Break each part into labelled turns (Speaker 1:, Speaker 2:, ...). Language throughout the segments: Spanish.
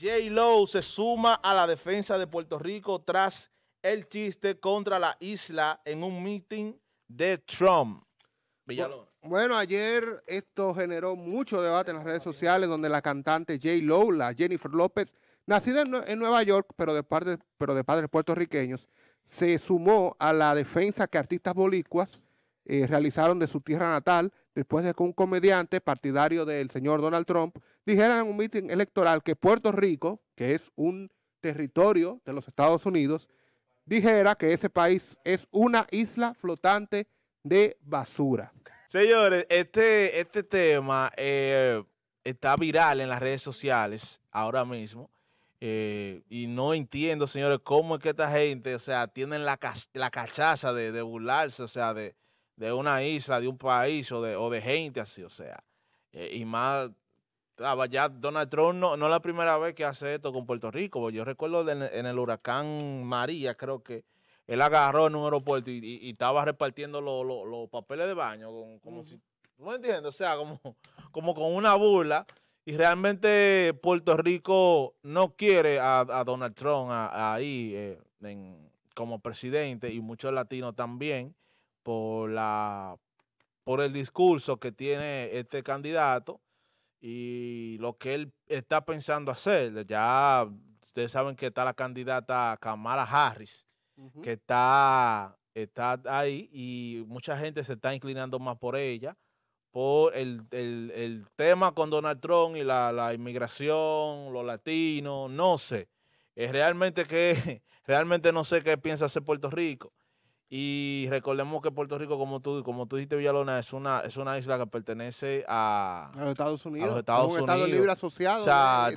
Speaker 1: J. Lowe se suma a la defensa de Puerto Rico tras el chiste contra la isla en un meeting de Trump. Bueno,
Speaker 2: ayer esto generó mucho debate en las redes sociales donde la cantante J. Lowe, la Jennifer López, nacida en, Nueva York, pero de, pero de padres puertorriqueños, se sumó a la defensa que artistas bolicuas eh, realizaron de su tierra natal después de que un comediante partidario del señor Donald Trump dijeran en un mitin electoral que Puerto Rico, que es un territorio de los Estados Unidos, dijera que ese país es una isla flotante de basura.
Speaker 1: Señores, este, este tema eh, está viral en las redes sociales ahora mismo. Eh, y no entiendo, señores, cómo es que esta gente, o sea, tienen la, la cachaza de, burlarse, o sea, de, una isla, de un país o de, de gente así, o sea. Eh, y más ya Donald Trump no, no es la primera vez que hace esto con Puerto Rico. Yo recuerdo en, el huracán María, creo que él agarró en un aeropuerto y, estaba repartiendo los papeles de baño, como si, no entiendo, o sea, como, como con una burla. Y realmente Puerto Rico no quiere a, Donald Trump ahí eh, como presidente y muchos latinos también por, la, por el discurso que tiene este candidato y lo que él está pensando hacer. Ya ustedes saben que está la candidata Kamala Harris, que está, ahí y mucha gente se está inclinando más por ella, por el, el, tema con Donald Trump y la, inmigración, los latinos, no sé. Eh, realmente que realmente no sé qué piensa hacer Puerto Rico. Y recordemos que Puerto Rico, como tú, como tú dijiste, Villalona, es una, es una isla que pertenece a, los Estados Unidos. un Estado libre asociado. O sea,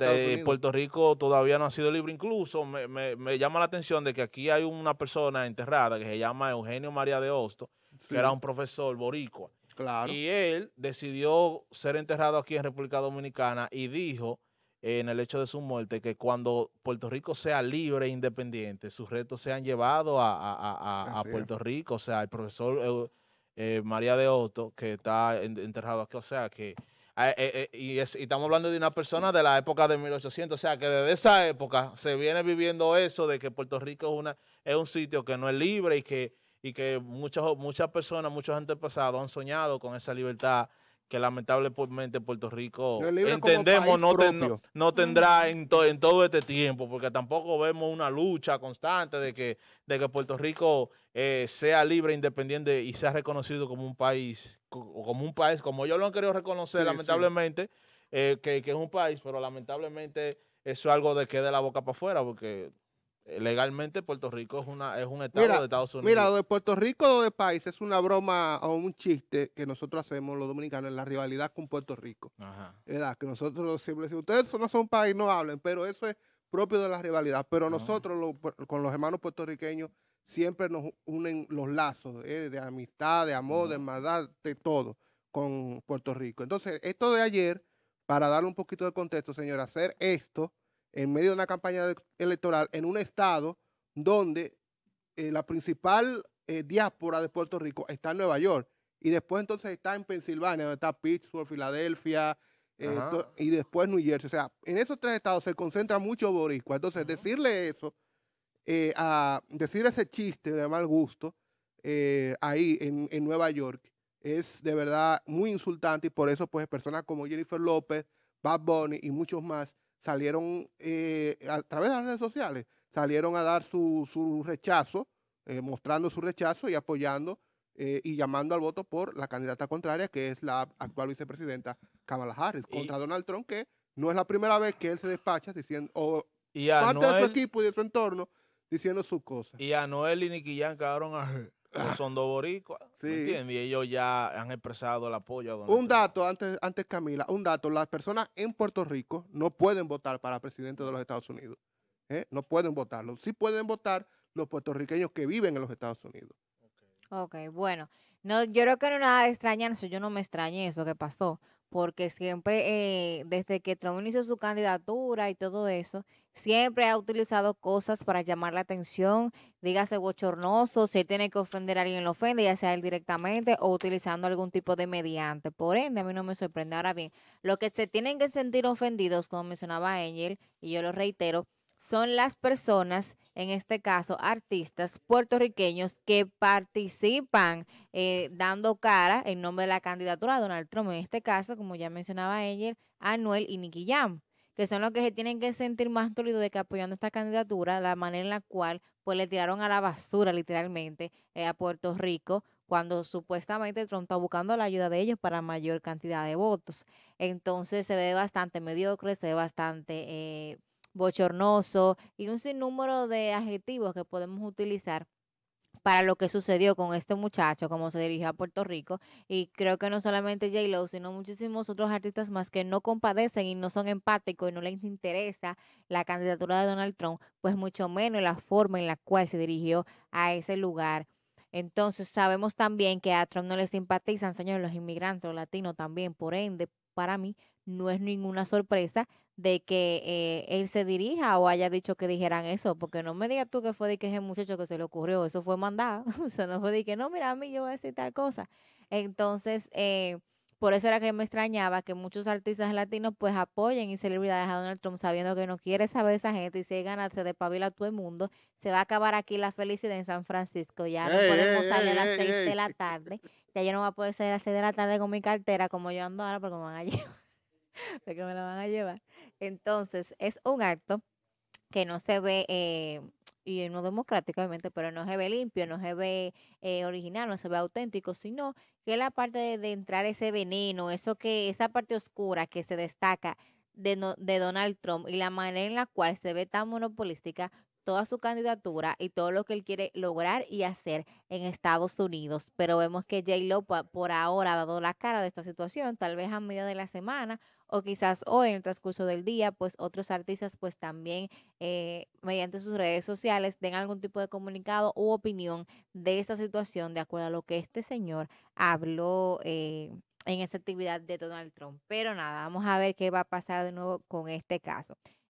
Speaker 1: Puerto Rico todavía no ha sido libre. Incluso me, llama la atención de que aquí hay una persona enterrada que se llama Eugenio María de Hosto, que era un profesor boricua. Claro. Y él decidió ser enterrado aquí en República Dominicana y dijo en el hecho de su muerte, que cuando Puerto Rico sea libre e independiente, sus retos se han llevado a, Puerto Rico. O sea, el profesor eh, María de Otto, que está enterrado aquí, o sea, que... Ah, eh, eh, y, estamos hablando de una persona de la época de 1800, o sea, que desde esa época se viene viviendo eso de que Puerto Rico es, una, es un sitio que no es libre y que, y que muchas, muchas personas, muchos antepasados han soñado con esa libertad que lamentablemente Puerto Rico entendemos no, no, tendrá en, todo este tiempo, porque tampoco vemos una lucha constante de que, de que Puerto Rico eh, sea libre, independiente y sea reconocido como un país, como un país, como ellos lo han querido reconocer, lamentablemente, eh, que, que es un país, pero lamentablemente eso es algo de que de la boca para afuera, porque legalmente Puerto Rico es una es un estado de Estados Unidos. Mira, lo
Speaker 2: de Puerto Rico o de país es una broma o un chiste que nosotros hacemos los dominicanos la rivalidad con Puerto Rico. Ajá. Que nosotros siempre decimos, ustedes no son país, no hablen, pero eso es propio de la rivalidad, pero nosotros con los hermanos puertorriqueños siempre nos unen los lazos ¿eh? de amistad, de amor, de maldad de todo con Puerto Rico. Entonces, esto de ayer, para darle un poquito de contexto, señor, hacer esto en medio de una campaña electoral en un estado donde eh, la principal eh, diáspora de Puerto Rico está en Nueva York y después entonces está en Pensilvania, donde está Pittsburgh, Filadelfia eh, y después New Jersey. O sea, en esos tres estados se concentra mucho boricua. Entonces, decirle eso, a decir ese chiste de mal gusto ahí en, Nueva York es de verdad muy insultante y por eso pues personas como Jennifer López, Bob Bunny y muchos más salieron eh, a través de las redes sociales, salieron a dar su, rechazo, eh, mostrando su rechazo y apoyando eh, y llamando al voto por la candidata contraria, que es la actual vicepresidenta Kamala Harris, contra Donald Trump, que no es la primera vez que él se despacha diciendo, o y parte de su equipo y de su entorno, diciendo sus cosas.
Speaker 1: Y a Noel y Nicky Jan quedaron a... Son dos Sí. ¿entiendes? Y ellos ya han expresado el apoyo. A un
Speaker 2: dato, antes, antes Camila, un dato. Las personas en Puerto Rico no pueden votar para presidente de los Estados Unidos. ¿eh? No pueden votarlo. Sí pueden votar los puertorriqueños que viven en los Estados Unidos.
Speaker 3: Ok, bueno. No, yo creo que no nada de Yo no me extrañé eso que pasó porque siempre, eh, desde que Trump inició su candidatura y todo eso, siempre ha utilizado cosas para llamar la atención, dígase bochornoso, si él tiene que ofender a alguien, lo ofende, ya sea él directamente o utilizando algún tipo de mediante. Por ende, a mí no me sorprende. Ahora bien, lo que se tienen que sentir ofendidos, como mencionaba Angel, y yo lo reitero, son las personas, en este caso artistas puertorriqueños, que participan eh, dando cara en nombre de la candidatura a Donald Trump, en este caso, como ya mencionaba ayer, Anuel y Nicky Jam que son los que se tienen que sentir más dolidos de que apoyando esta candidatura, la manera en la cual pues le tiraron a la basura literalmente eh, a Puerto Rico cuando supuestamente Trump está buscando la ayuda de ellos para mayor cantidad de votos. Entonces se ve bastante mediocre, se ve bastante eh, bochornoso y un sinnúmero de adjetivos que podemos utilizar para lo que sucedió con este muchacho, como se dirigió a Puerto Rico. Y creo que no solamente J. sino muchísimos otros artistas más que no compadecen y no son empáticos y no les interesa la candidatura de Donald Trump, pues mucho menos la forma en la cual se dirigió a ese lugar. Entonces sabemos también que a Trump no le simpatizan, señores, los inmigrantes, latinos también, por ende, para mí no es ninguna sorpresa de que eh, él se dirija o haya dicho que dijeran eso, porque no me digas tú que fue de que es el muchacho que se le ocurrió, eso fue mandado, o sea, no fue de que no, mira, a mí yo voy a decir tal cosa. Entonces, eh, por eso era que me extrañaba que muchos artistas latinos pues apoyen y celebridades a Donald Trump sabiendo que no quiere saber esa gente y si gana se despabila a todo el mundo, se va a acabar aquí la felicidad en San Francisco, ya no podemos salir a las seis de la tarde, ya yo no voy a poder salir a las seis de la tarde con mi cartera como yo ando ahora porque me van a llevar. porque me la van a llevar. Entonces, es un acto que no se ve, eh, y no democráticamente, pero no se ve limpio, no se ve eh, original, no se ve auténtico, sino que la parte de, entrar ese veneno, eso que, esa parte oscura que se destaca de, de Donald Trump y la manera en la cual se ve tan monopolística toda su candidatura y todo lo que él quiere lograr y hacer en Estados Unidos. Pero vemos que J. lopez por ahora ha dado la cara de esta situación, tal vez a media de la semana o quizás hoy en el transcurso del día, pues otros artistas pues también eh, mediante sus redes sociales den algún tipo de comunicado u opinión de esta situación de acuerdo a lo que este señor habló. Eh, en esa actividad de Donald Trump. Pero nada, vamos a ver qué va a pasar de nuevo con este caso.